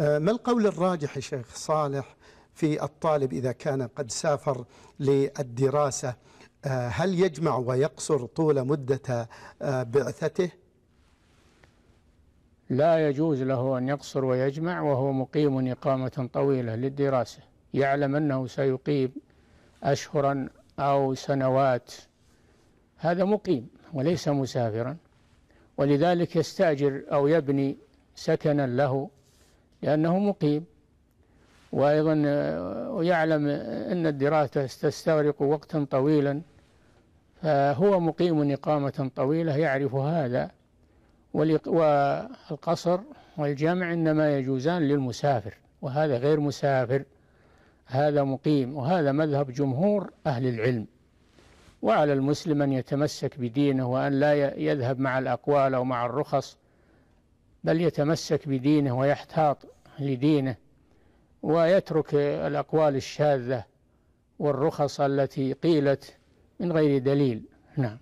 آه، ما القول الراجح يا شيخ صالح في الطالب إذا كان قد سافر للدراسة آه، هل يجمع ويقصر طول مدة آه، بعثته لا يجوز له أن يقصر ويجمع وهو مقيم إقامة طويلة للدراسة يعلم أنه سيقيم أشهرا أو سنوات هذا مقيم وليس مسافرا ولذلك يستأجر أو يبني سكنا له لأنه مقيم وأيضا آه، يعلم أن الدراسة تستغرق وقتا طويلا فهو مقيم إقامة طويلة يعرف هذا والقصر والجمع إنما يجوزان للمسافر وهذا غير مسافر هذا مقيم وهذا مذهب جمهور أهل العلم وعلى المسلم أن يتمسك بدينه وأن لا يذهب مع الأقوال أو مع الرخص بل يتمسك بدينه ويحتاط لدينه ويترك الأقوال الشاذة والرخص التي قيلت من غير دليل نعم